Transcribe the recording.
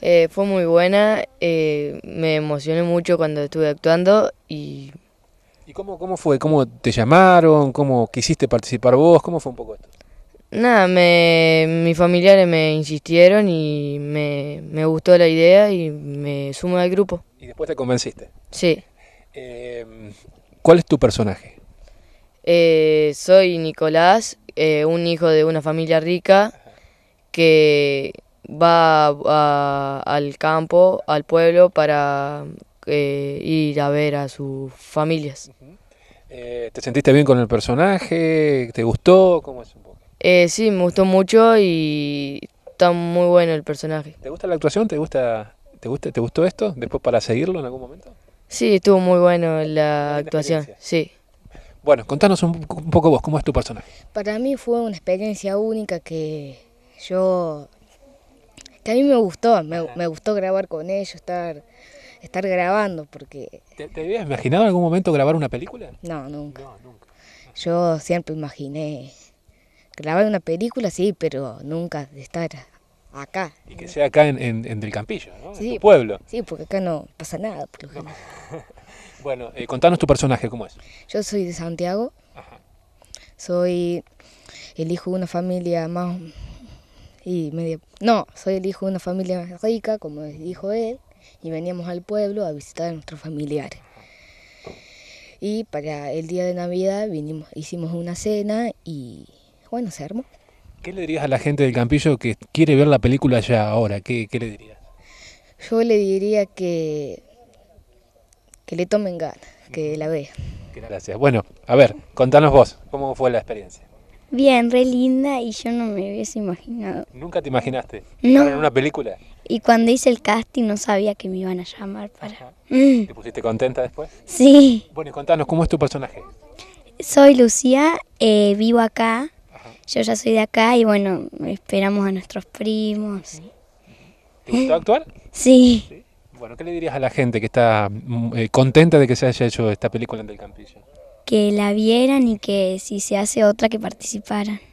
Eh, fue muy buena, eh, me emocioné mucho cuando estuve actuando y... ¿Y cómo, fue? ¿Cómo te llamaron? ¿Cómo quisiste participar vos? ¿Cómo fue un poco esto? Nada, me, mis familiares me insistieron y me, gustó la idea y me sumo al grupo. ¿Y después te convenciste? Sí. Em, ¿Cuál es tu personaje? Eh, soy Nicolás, un hijo de una familia rica que va al campo, al pueblo, para eh, ir a ver a sus familias. Eh, ¿Te sentiste bien con el personaje? ¿Te gustó? ¿Cómo es un eh, sí, me gustó mucho y está muy bueno el personaje. ¿Te gusta la actuación? ¿Te gusta, te gusta, gustó esto? Después para seguirlo en algún momento. Sí, estuvo muy bueno la actuación, sí. Bueno, contanos un poco vos, ¿cómo es tu personaje? Para mí fue una experiencia única que yo a mí me gustó, me, gustó grabar con ellos, estar, estar grabando, porque... ¿Te, habías imaginado en algún momento grabar una película? No, nunca. Yo siempre imaginé grabar una película, sí, pero nunca estar acá. Y que sea acá en, en, en el Campillo, ¿no? en tu pueblo. Sí, porque acá no pasa nada, por lo general. bueno, eh, contanos tu personaje, ¿cómo es? Yo soy de Santiago. Soy el hijo de una familia más y medio... No, soy el hijo de una familia rica, como dijo él, y veníamos al pueblo a visitar a nuestros familiares. Y para el día de Navidad vinimos, hicimos una cena y bueno, se armó. ¿Qué le dirías a la gente del Campillo que quiere ver la película ya ahora? ¿Qué, qué le dirías? Yo le diría que, que le tomen ganas, que la vean. Gracias. Bueno, a ver, contanos vos, ¿cómo fue la experiencia? Bien, re linda y yo no me hubiese imaginado. ¿Nunca te imaginaste? No. ¿En una película? Y cuando hice el casting no sabía que me iban a llamar para... Mm. ¿Te pusiste contenta después? Sí. Bueno, y contanos, ¿cómo es tu personaje? Soy Lucía, eh, vivo acá, yo ya soy de acá y bueno, esperamos a nuestros primos. ¿Te gustó actuar? Sí. Bueno, ¿qué le dirías a la gente que está mm, eh, contenta de que se haya hecho esta película en Del Campillo? que la vieran y que si se hace otra que participaran.